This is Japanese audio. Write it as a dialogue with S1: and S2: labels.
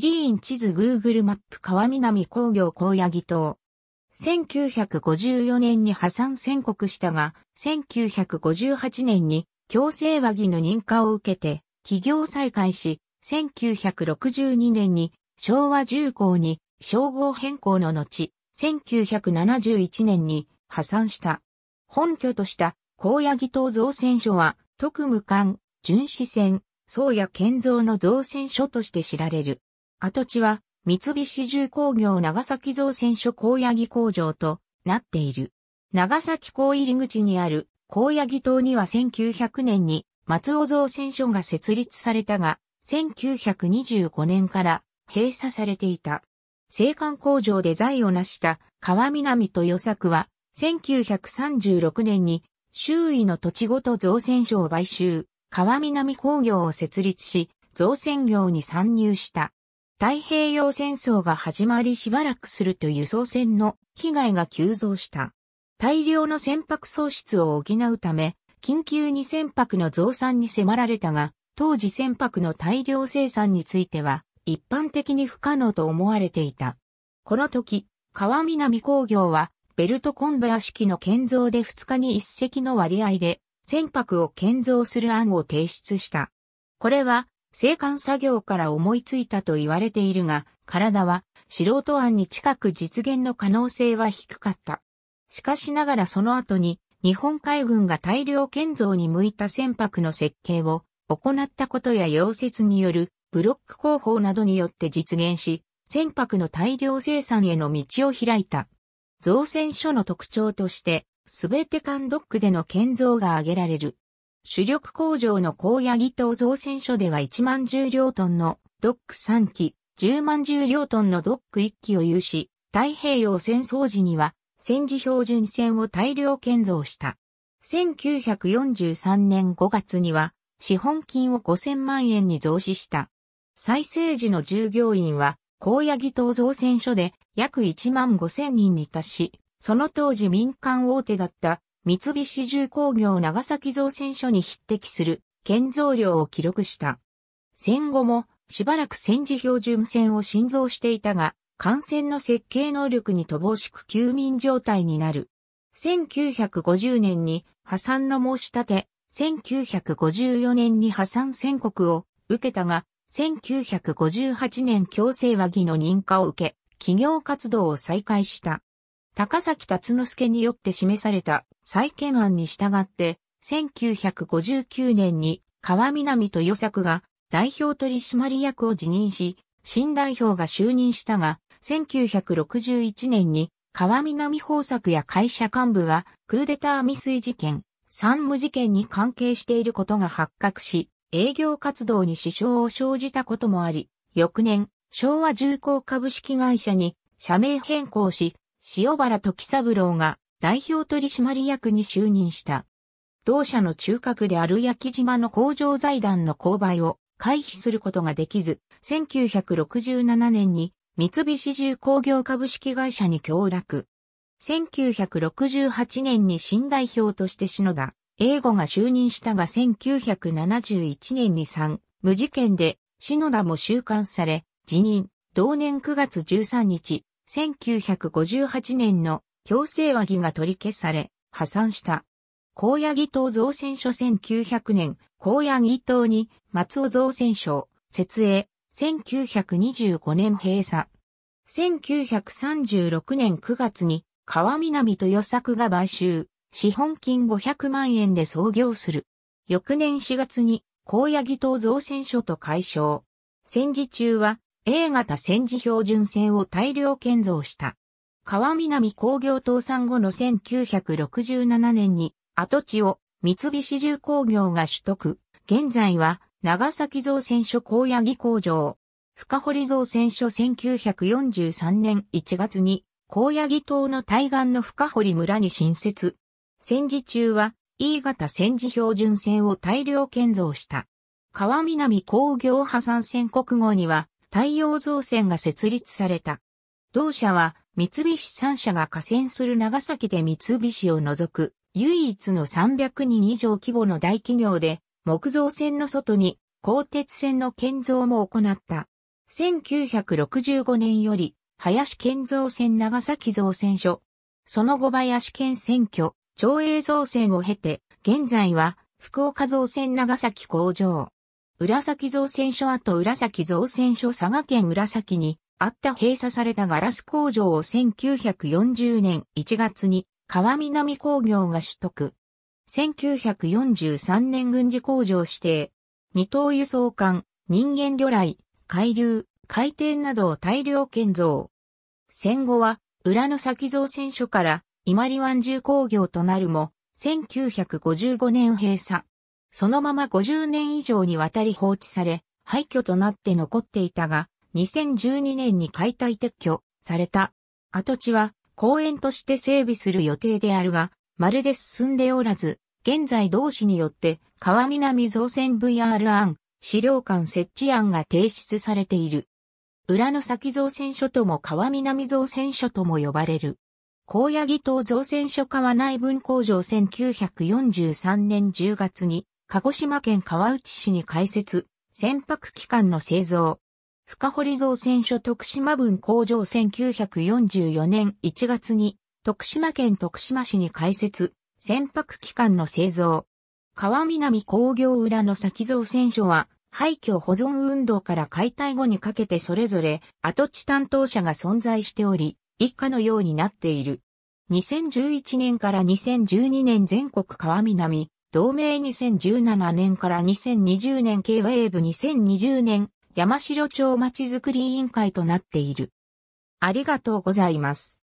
S1: リーン地図 Google マップ川南工業高野木島。1954年に破産宣告したが、1958年に強制和議の認可を受けて、企業再開し、1962年に昭和重工に称号変更の後、1971年に破産した。本拠とした高野木島造船所は、特務艦、巡視船、宗谷建造の造船所として知られる。跡地は三菱重工業長崎造船所高野木工場となっている。長崎港入り口にある高野木島には1900年に松尾造船所が設立されたが、1925年から閉鎖されていた。青函工場で財を成した川南と与作は、1936年に周囲の土地ごと造船所を買収、川南工業を設立し、造船業に参入した。太平洋戦争が始まりしばらくすると輸送船の被害が急増した。大量の船舶喪失を補うため、緊急に船舶の増産に迫られたが、当時船舶の大量生産については、一般的に不可能と思われていた。この時、川南工業は、ベルトコンベア式の建造で2日に一隻の割合で、船舶を建造する案を提出した。これは、生還作業から思いついたと言われているが、体は素人案に近く実現の可能性は低かった。しかしながらその後に日本海軍が大量建造に向いた船舶の設計を行ったことや溶接によるブロック工法などによって実現し、船舶の大量生産への道を開いた。造船所の特徴として、すべて間ドックでの建造が挙げられる。主力工場の高野木島造船所では1万重量両トンのドック3機、10万重量両トンのドック1機を有し、太平洋戦争時には戦時標準船を大量建造した。1943年5月には資本金を5000万円に増資した。再生時の従業員は高野木島造船所で約1万5000人に達し、その当時民間大手だった三菱重工業長崎造船所に匹敵する建造量を記録した。戦後もしばらく戦時標準船を新造していたが、艦船の設計能力に乏しく休眠状態になる。1950年に破産の申し立て、1954年に破産宣告を受けたが、1958年強制和議の認可を受け、企業活動を再開した。高崎達之助によって示された再建案に従って、1959年に川南と与作が代表取締役を辞任し、新代表が就任したが、1961年に川南方策や会社幹部がクーデター未遂事件、三無事件に関係していることが発覚し、営業活動に支障を生じたこともあり、翌年、昭和重工株式会社に社名変更し、塩原時三郎が代表取締役に就任した。同社の中核である焼島の工場財団の購買を回避することができず、1967年に三菱重工業株式会社に協落。1968年に新代表として篠田、英語が就任したが1971年に3、無事件で篠田も収監され、辞任、同年9月13日、1958年の強制和議が取り消され、破産した。高野義党造船所1900年、高野義党に松尾造船所、設営、1925年閉鎖。1936年9月に川南と予作が買収、資本金500万円で創業する。翌年4月に高野義党造船所と解消。戦時中は A 型戦時標準線を大量建造した。川南工業倒産後の1967年に跡地を三菱重工業が取得。現在は長崎造船所高野木工場。深堀造船所1943年1月に高野木島の対岸の深堀村に新設。戦時中は E 型戦時標準線を大量建造した。川南工業破産宣告後には太陽造船が設立された。同社は三菱三社が河川する長崎で三菱を除く唯一の300人以上規模の大企業で木造船の外に鋼鉄船の建造も行った。1965年より林建造船長崎造船所。その後林県選挙、町営造船を経て、現在は福岡造船長崎工場。浦崎造船所跡浦崎造船所佐賀県浦崎にあった閉鎖されたガラス工場を1940年1月に川南工業が取得。1943年軍事工場指定、二等輸送艦、人間魚雷、海流、海底などを大量建造。戦後は、浦の先造船所から、伊万里湾重工業となるも、1955年閉鎖。そのまま50年以上にわたり放置され、廃墟となって残っていたが、2012年に解体撤去された。跡地は公園として整備する予定であるが、まるで進んでおらず、現在同市によって川南造船 VR 案、資料館設置案が提出されている。裏の先造船所とも川南造船所とも呼ばれる。高野木島造船所川内分工場1943年10月に鹿児島県川内市に開設、船舶機関の製造。深堀造船所徳島分工場1944年1月に、徳島県徳島市に開設、船舶機関の製造。川南工業裏の先造船所は、廃墟保存運動から解体後にかけてそれぞれ跡地担当者が存在しており、以下のようになっている。2011年から2012年全国川南同盟2017年から2020年 K-WAVE 2020年山城町まちづくり委員会となっている。ありがとうございます。